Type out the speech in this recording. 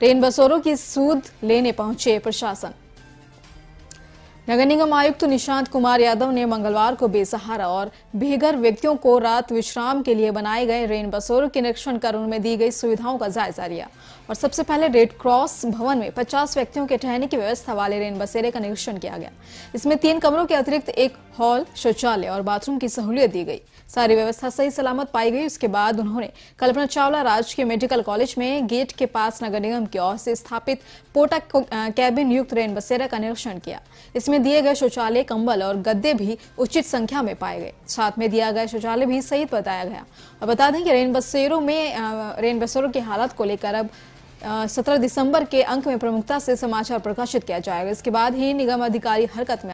train बसोरों की सूद लेने पहुंचे प्रशासन नगर निगम आयुक्त निशांत कुमार यादव ने मंगलवार को बेसहारा और बेघर व्यक्तियों को रात विश्राम के लिए बनाए गए रेन बसोरों के निरीक्षण कर उनमें दी गई सुविधाओं का जायजा लिया और सबसे पहले रेड क्रॉस भवन में 50 व्यक्तियों के ठहरने की व्यवस्था वाले रेन बसेरे का निरीक्षण किया गया इसमें तीन कमरों के अतिरिक्त एक हॉल शौचालय और बाथरूम की सहूलियत दी गई सारी व्यवस्था सही सलामत पाई गई उसके बाद उन्होंने कल्पना चावला राजकीय मेडिकल कॉलेज में गेट के पास नगर निगम की ओर से स्थापित पोटा कैबिन युक्त रेन बसेरा का निरीक्षण किया इसमें में दिए गए शौचालय कंबल और गद्दे भी उचित संख्या में पाए गए साथ में दिया गया शौचालय भी सही बताया गया और बता दें कि रेन बसेरों में रेन बसेरों की हालत को लेकर अब सत्रह दिसंबर के अंक में प्रमुखता से समाचार प्रकाशित किया जाएगा इसके बाद ही निगम अधिकारी हरकत में